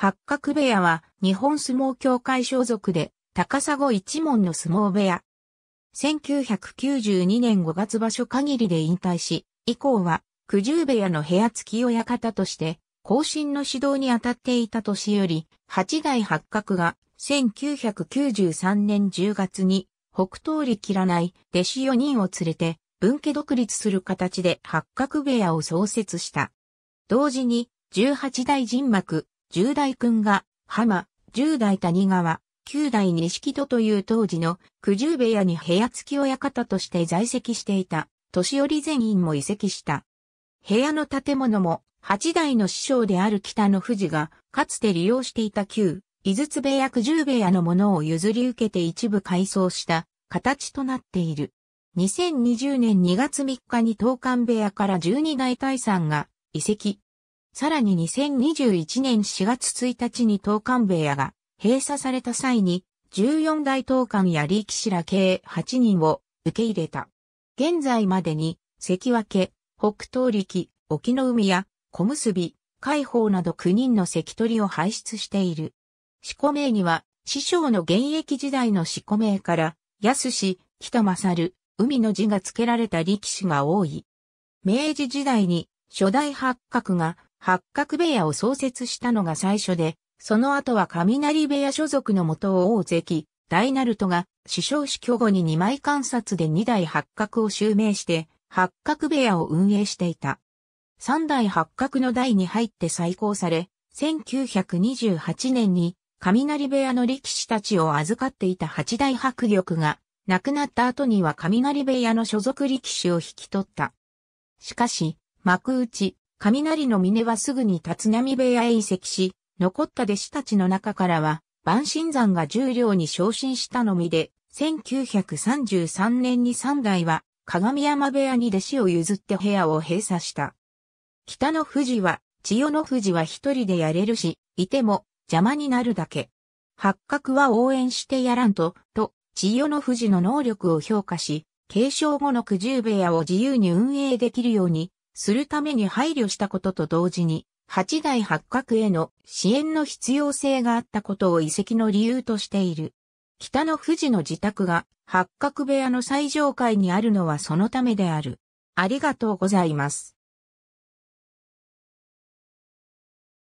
八角部屋は日本相撲協会所属で高砂一門の相撲部屋。1992年5月場所限りで引退し、以降は九十部屋の部屋付き親方として後進の指導に当たっていた年より、八代八角が1993年10月に北東力らない弟子4人を連れて分家独立する形で八角部屋を創設した。同時に18代人幕十代君が、浜、十代谷川、九代錦戸という当時の九十部屋に部屋付き親方として在籍していた、年寄り全員も移籍した。部屋の建物も、八代の師匠である北の富士が、かつて利用していた旧、井筒部屋九十部屋のものを譲り受けて一部改装した形となっている。2020年2月3日に東館部屋から十二代大さんが移籍、さらに2021年4月1日に東館部屋が閉鎖された際に、14代東館や力士ら計8人を受け入れた。現在までに、関脇、北東力、沖の海や小結、海宝など9人の関取を輩出している。四股名には、師匠の現役時代の四股名から、安氏、北勝、海の字が付けられた力士が多い。明治時代に初代八角が八角部屋を創設したのが最初で、その後は雷部屋所属の元を大関、大ナルトが、師匠死去後に二枚観察で二代八角を襲名して、八角部屋を運営していた。三代八角の代に入って再興され、1928年に、雷部屋の力士たちを預かっていた八大迫力が、亡くなった後には雷部屋の所属力士を引き取った。しかし、幕内、雷の峰はすぐに立浪部屋へ移籍し、残った弟子たちの中からは、万神山が重量に昇進したのみで、1933年に三代は、鏡山部屋に弟子を譲って部屋を閉鎖した。北の富士は、千代の富士は一人でやれるし、いても邪魔になるだけ。八角は応援してやらんと、と、千代の富士の能力を評価し、継承後の九十部屋を自由に運営できるようにするために配慮したことと同時に、八代八角への支援の必要性があったことを遺跡の理由としている。北の富士の自宅が八角部屋の最上階にあるのはそのためである。ありがとうございます。